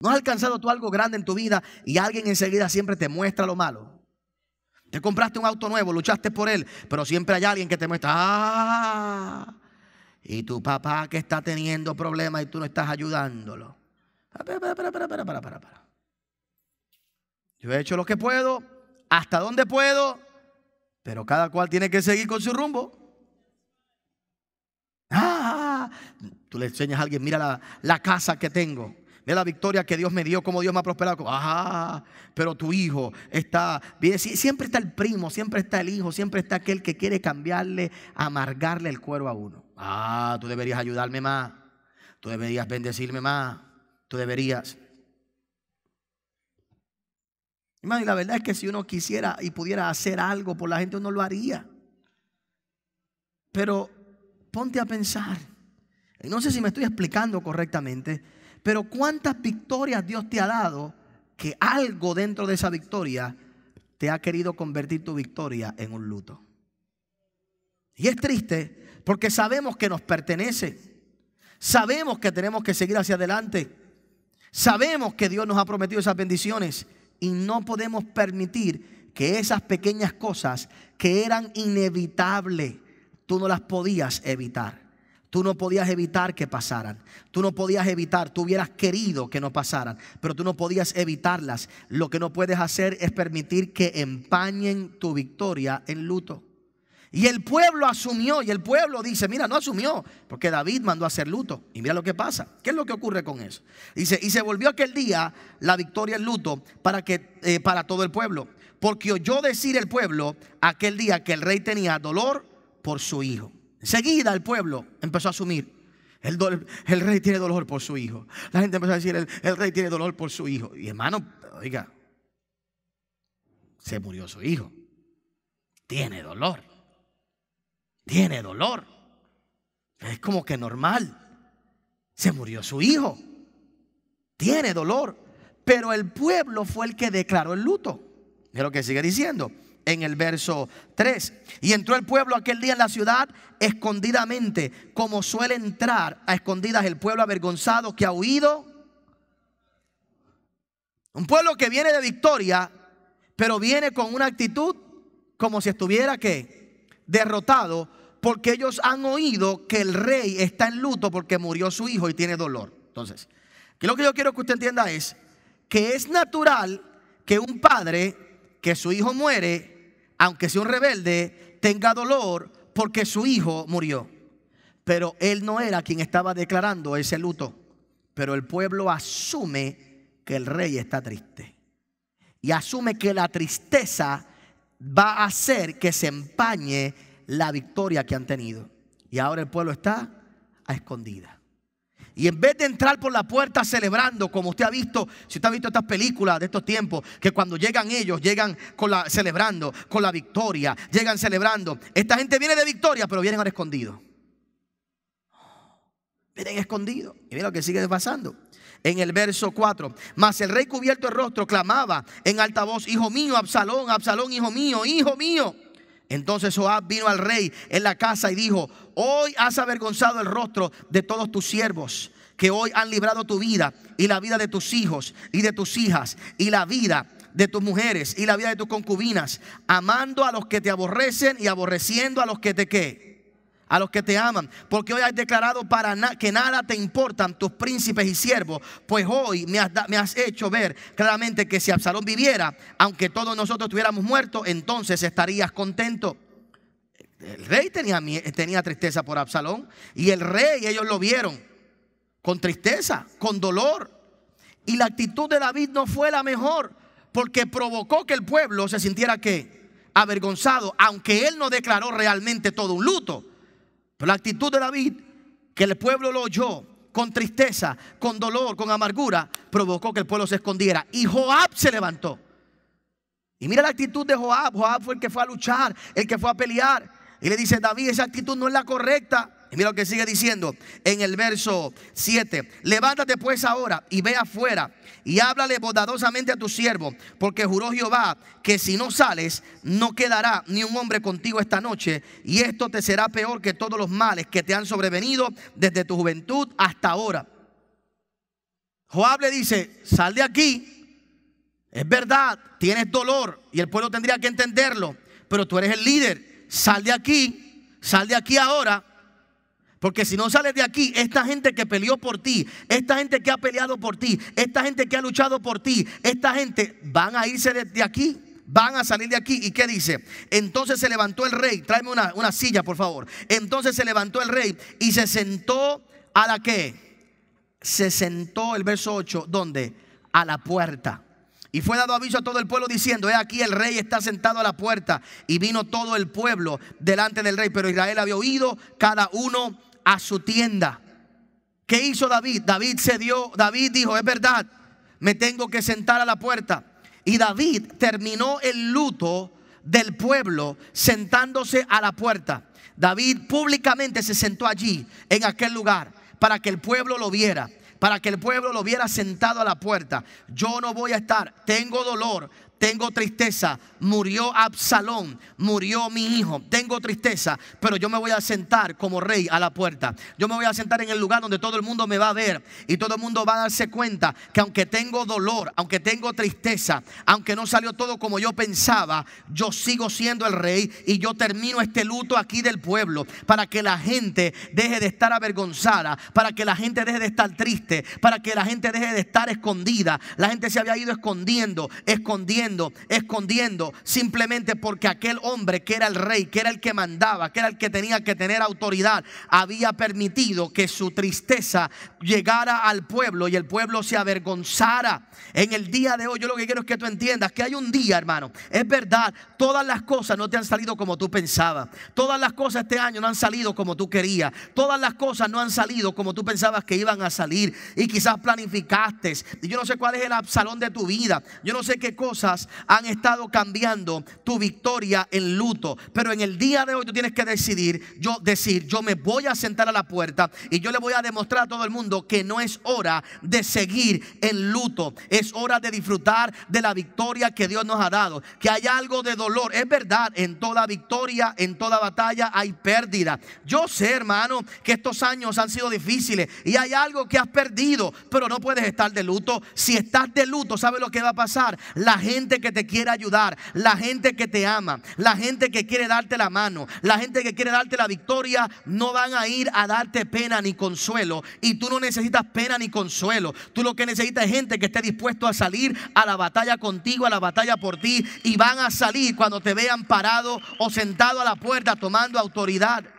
¿No has alcanzado tú algo grande en tu vida y alguien enseguida siempre te muestra lo malo? Te compraste un auto nuevo, luchaste por él, pero siempre hay alguien que te muestra, ah, y tu papá que está teniendo problemas y tú no estás ayudándolo. Ah, Yo he hecho lo que puedo, hasta donde puedo, pero cada cual tiene que seguir con su rumbo. Ah, tú le enseñas a alguien, mira la, la casa que tengo de la victoria que Dios me dio, ...como Dios me ha prosperado. ajá ah, pero tu hijo está, siempre está el primo, siempre está el hijo, siempre está aquel que quiere cambiarle, amargarle el cuero a uno. Ah, tú deberías ayudarme más, tú deberías bendecirme más, tú deberías. y la verdad es que si uno quisiera y pudiera hacer algo por la gente, uno lo haría. Pero ponte a pensar. no sé si me estoy explicando correctamente. Pero cuántas victorias Dios te ha dado que algo dentro de esa victoria te ha querido convertir tu victoria en un luto. Y es triste porque sabemos que nos pertenece. Sabemos que tenemos que seguir hacia adelante. Sabemos que Dios nos ha prometido esas bendiciones y no podemos permitir que esas pequeñas cosas que eran inevitables, tú no las podías evitar. Tú no podías evitar que pasaran. Tú no podías evitar, tú hubieras querido que no pasaran, pero tú no podías evitarlas. Lo que no puedes hacer es permitir que empañen tu victoria en luto. Y el pueblo asumió, y el pueblo dice, mira, no asumió, porque David mandó a hacer luto. Y mira lo que pasa. ¿Qué es lo que ocurre con eso? Dice, y se volvió aquel día la victoria en luto para, que, eh, para todo el pueblo. Porque oyó decir el pueblo aquel día que el rey tenía dolor por su hijo. Seguida el pueblo empezó a asumir. El, rey tiene dolor por su hijo. La gente empezó a decir, el, el rey tiene dolor por su hijo. Y hermano, oiga, se murió su hijo. Tiene dolor. Tiene dolor. Es como que normal. Se murió su hijo. Tiene dolor. Pero el pueblo fue el que declaró el luto. Es lo que sigue diciendo en el verso 3. Y entró el pueblo aquel día en la ciudad escondidamente, como suele entrar a escondidas el pueblo avergonzado que ha huido. Un pueblo que viene de victoria, pero viene con una actitud como si estuviera que derrotado, porque ellos han oído que el rey está en luto porque murió su hijo y tiene dolor. Entonces, que lo que yo quiero que usted entienda es que es natural que un padre que su hijo muere aunque sea un rebelde, tenga dolor porque su hijo murió. Pero él no era quien estaba declarando ese luto. Pero el pueblo asume que el rey está triste. Y asume que la tristeza va a hacer que se empañe la victoria que han tenido. Y ahora el pueblo está a escondida. Y en vez de entrar por la puerta celebrando, como usted ha visto, si usted ha visto estas películas de estos tiempos, que cuando llegan ellos, llegan celebrando, con la victoria, llegan celebrando. Esta gente viene de victoria, pero vienen al escondidos. Vienen escondidos. Y mira lo que sigue pasando. En el verso 4, mas el rey cubierto el rostro clamaba en alta voz, hijo mío, Absalón, Absalón, hijo mío, hijo mío. Entonces Joab vino al rey en la casa y dijo, hoy has avergonzado el rostro de todos tus siervos que hoy han librado tu vida y la vida de tus hijos y de tus hijas y la vida de tus mujeres y la vida de tus concubinas, amando a los que te aborrecen y aborreciendo a los que te queden a los que te aman, porque hoy has declarado para que nada te importan tus príncipes y siervos, pues hoy me has, hecho ver claramente que si Absalón viviera, aunque todos nosotros tuviéramos muertos, entonces estarías contento. El rey tenía, tenía tristeza por Absalón y el rey, ellos lo vieron con tristeza, con dolor. Y la actitud de David no fue la mejor, porque provocó que el pueblo se sintiera que avergonzado, aunque él no declaró realmente todo un luto pero la actitud de David, que el pueblo lo oyó con tristeza, con dolor, con amargura, provocó que el pueblo se escondiera. Y Joab se levantó. Y mira la actitud de Joab. Joab fue el que fue a luchar, el que fue a pelear. Y le dice, David, esa actitud no es la correcta. Y mira lo que sigue diciendo en el verso 7. Levántate pues ahora y ve afuera y háblale bondadosamente a tu siervo, porque juró Jehová que si no sales, no quedará ni un hombre contigo esta noche, y esto te será peor que todos los males que te han sobrevenido desde tu juventud hasta ahora. Joab le dice, sal de aquí, es verdad, tienes dolor y el pueblo tendría que entenderlo, pero tú eres el líder, sal de aquí, sal de aquí ahora porque si no sales de aquí, esta gente que peleó por ti, esta gente que ha peleado por ti, esta gente que ha luchado por ti, esta gente van a irse de, aquí, van a salir de aquí. ¿Y qué dice? Entonces se levantó el rey, tráeme una, una silla por favor. Entonces se levantó el rey y se sentó a la que? Se sentó el verso 8, ¿dónde? A la puerta. Y fue dado aviso a todo el pueblo diciendo, he aquí el rey está sentado a la puerta. Y vino todo el pueblo delante del rey, pero Israel había oído cada uno a su tienda. ¿Qué hizo David? David se dio, David dijo, es verdad, me tengo que sentar a la puerta. Y David terminó el luto del pueblo sentándose a la puerta. David públicamente se sentó allí, en aquel lugar, para que el pueblo lo viera, para que el pueblo lo viera sentado a la puerta. Yo no voy a estar, tengo dolor, tengo tristeza, murió Absalón, murió mi hijo, tengo tristeza, pero yo me voy a sentar como rey a la puerta. Yo me voy a sentar en el lugar donde todo el mundo me va a ver y todo el mundo va a darse cuenta que aunque tengo dolor, aunque tengo tristeza, aunque no salió todo como yo pensaba, yo sigo siendo el rey y yo termino este luto aquí del pueblo para que la gente deje de estar avergonzada, para que la gente deje de estar triste, para que la gente deje de estar escondida. La gente se había ido escondiendo, escondiendo escondiendo, simplemente porque aquel hombre que era el rey, que era el que mandaba, que era el que tenía que tener autoridad, había permitido que su tristeza llegara al pueblo y el pueblo se avergonzara. En el día de hoy, yo lo que quiero es que tú entiendas que hay un día, hermano. Es verdad, todas las cosas no te han salido como tú pensabas. Todas las cosas este año no han salido como tú querías. Todas las cosas no han salido como tú pensabas que iban a salir. Y quizás planificaste. Y yo no sé cuál es el absalón de tu vida. Yo no sé qué cosas han estado cambiando tu victoria en luto. Pero en el día de hoy tú tienes que decidir, yo decir, yo me voy a sentar a la puerta y yo le voy a demostrar a todo el mundo que no es hora de seguir en luto. Es hora de disfrutar de la victoria que Dios nos ha dado. Que hay algo de dolor. Es verdad, en toda victoria, en toda batalla hay pérdida. Yo sé, hermano, que estos años han sido difíciles y hay algo que has perdido, pero no puedes estar de luto. Si estás de luto, sabes lo que va a pasar? La gente gente que te quiere ayudar, la gente que te ama, la gente que quiere darte la mano, la gente que quiere darte la victoria, no van a ir a darte pena ni consuelo. Y tú no necesitas pena ni consuelo. Tú lo que necesitas es gente que esté dispuesto a salir a la batalla contigo, a la batalla por ti. Y van a salir cuando te vean parado o sentado a la puerta tomando autoridad.